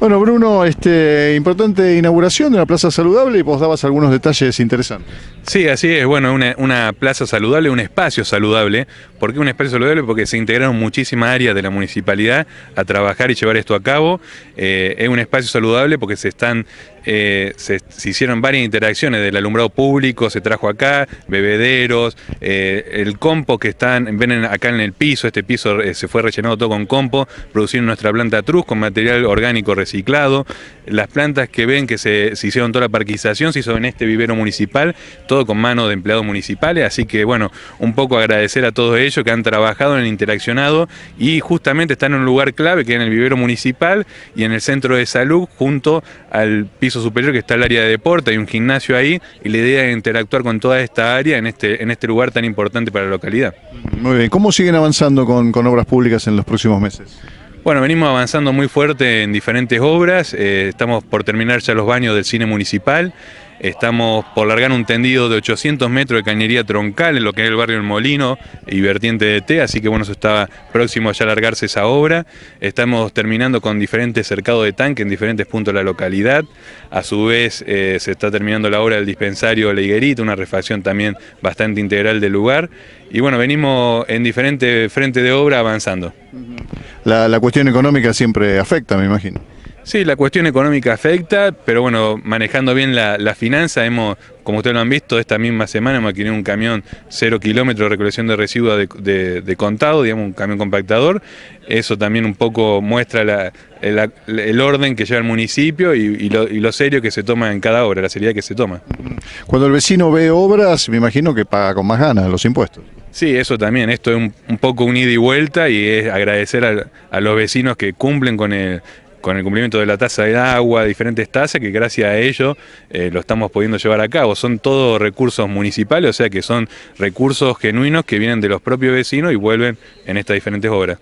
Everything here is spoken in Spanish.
Bueno, Bruno, este, importante inauguración de la Plaza Saludable y vos dabas algunos detalles interesantes. Sí, así es. Bueno, una, plaza saludable, un espacio saludable. ¿Por qué un espacio saludable? Porque se integraron muchísimas áreas de la municipalidad a trabajar y llevar esto a cabo. Eh, es un espacio saludable porque se están eh, se, hicieron varias interacciones del alumbrado público, se trajo acá, bebederos, eh, el compo que están, ven acá en el piso, este piso se fue rellenado todo con compo, produciendo nuestra planta truz con material orgánico reciente reciclado, las plantas que ven que se, hicieron toda la parquización, se hizo en este vivero municipal, todo con mano de empleados municipales, así que bueno, un poco agradecer a todos ellos que han trabajado, han interaccionado y justamente están en un lugar clave que es en el vivero municipal y en el centro de salud junto al piso superior que está el área de deporte, hay un gimnasio ahí y la idea es interactuar con toda esta área en este, en este lugar tan importante para la localidad. Muy bien, ¿cómo siguen avanzando con obras públicas en los próximos meses? Bueno, venimos avanzando muy fuerte en diferentes obras, eh, estamos por terminar ya los baños del cine municipal, estamos por largar un tendido de 800 metros de cañería troncal en lo que es el barrio El Molino y vertiente de T, así que bueno, eso estaba próximo a ya largarse esa obra, estamos terminando con diferentes cercados de tanque en diferentes puntos de la localidad, a su vez eh, se está terminando la obra del dispensario La Higuerita, una refacción también bastante integral del lugar, y bueno, venimos en diferentes frentes de obra avanzando la, cuestión económica siempre afecta, me imagino. Sí, la cuestión económica afecta, pero bueno, manejando bien la, finanza, hemos, como ustedes lo han visto, esta misma semana hemos adquirido un camión cero kilómetros de recolección de residuos de, contado, digamos, un camión compactador. Eso también un poco muestra el orden que lleva el municipio y, lo, y, lo, serio que se toma en cada obra, la seriedad que se toma. Cuando el vecino ve obras, me imagino que paga con más ganas los impuestos. Sí, eso también, esto es un, un poco un ida y vuelta y es agradecer a, los vecinos que cumplen con el, con el cumplimiento de la tasa de agua, diferentes tasas, que gracias a ello eh, lo estamos pudiendo llevar a cabo. Son todos recursos municipales, o sea que son recursos genuinos que vienen de los propios vecinos y vuelven en estas diferentes obras.